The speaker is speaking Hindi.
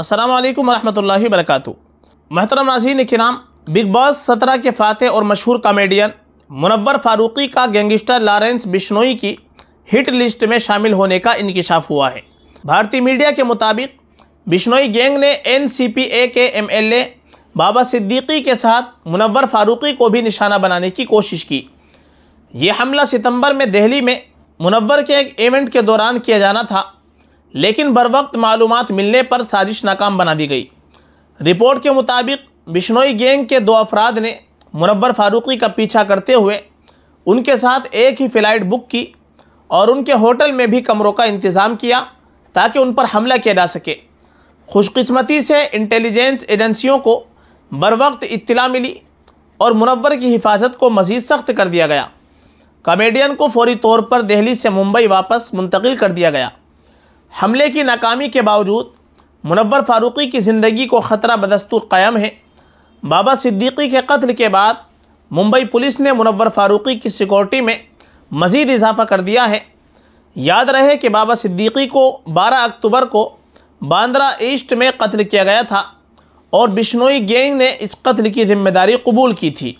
अस्सलाम वालेकुम रहमतुल्लाहि वरकू महतरम नाजीन कराम बिग बॉस सत्रह के फ़ातह और मशहूर कॉमेडियन मुनवर फारूकी का गैंगस्टर लारेंस बिश्नोई की हिट लिस्ट में शामिल होने का इंकशाफ हुआ है भारतीय मीडिया के मुताबिक बिश्नोई गैंग ने एन सी पी ए के M L A Baba Siddiqui के साथ मुनवर फारूकी को भी निशाना बनाने की कोशिश की ये हमला सितंबर में दिल्ली में मुनवर के एक इवेंट के दौरान किया जाना था लेकिन बर वक्त मालूम मिलने पर साजिश नाकाम बना दी गई रिपोर्ट के मुताबिक बिश्नोई गेंग के दो अफराद ने मुनवर फारूकी का पीछा करते हुए उनके साथ एक ही फ़्लाइट बुक की और उनके होटल में भी कमरों का इंतज़ाम किया ताकि उन पर हमला किया जा सके खुशकस्मती से इंटेलिजेंस एजेंसियों को बर वक्त इत्तला मिली और मुनवर की हिफाजत को मज़ीद सख्त कर दिया गया कमेडियन को फौरी तौर पर दिल्ली से मुंबई वापस मुंतकिल कर दिया गया हमले की नाकामी के बावजूद मुनवर फारूकी की ज़िंदगी को ख़तरा बदस्तूर क़ायम है बाबा सिद्दीकी के कत्ल के बाद मुंबई पुलिस ने मुनवर फारूकी की सिक्योरिटी में मज़ीद इजाफ़ा कर दिया है याद रहे कि बाबा सिद्दीकी को 12 अक्टूबर को बांद्रा ईस्ट में कत्ल किया गया था और बिश्नोई गैंग ने इस कत्ल की जिम्मेदारी कबूल की थी